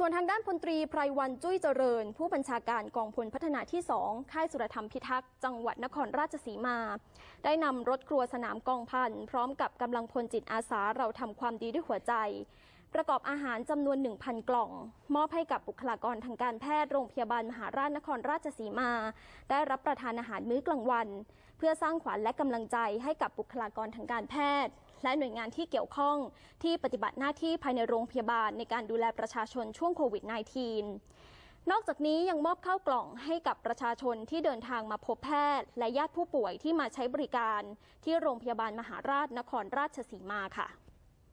ส่วนทางด้านพลตรีไพรวันจุ้ยเจริญ ผู้บัญชาการกองพลพัฒนาที่ 2 ค่ายสุรธรรมพิทักษ์ จังหวัดนครราชสีมา ได้นำรถครัวสนามกองพันพร้อมกับกำลังพลจิตอาสาเราทำความดีด้วยหัวใจ ประกอบอาหารจำนวน 1,000 กล่อง มอบให้กับบุคลากรทางการแพทย์โรงพยาบาลมหาราชนครราชสีมา ได้รับประทานอาหารมื้อกลางวัน เพื่อสร้างขวัญและกำลังใจให้กับบุคลากรทางการแพทย์และหน่วยงานที่เกี่ยวข้องที่ปฏิบัติหน้าที่ภายในโรงพยาบาลในการดูแลประชาชนช่วงโควิด -19 นอกจากนี้ยังมอบเข้ากล่องให้กับประชาชนที่เดินทางมาพบแพทย์ และญาติผู้ป่วยที่มาใช้บริการที่โรงพยาบาลมหาราชนครราชสีมาค่ะ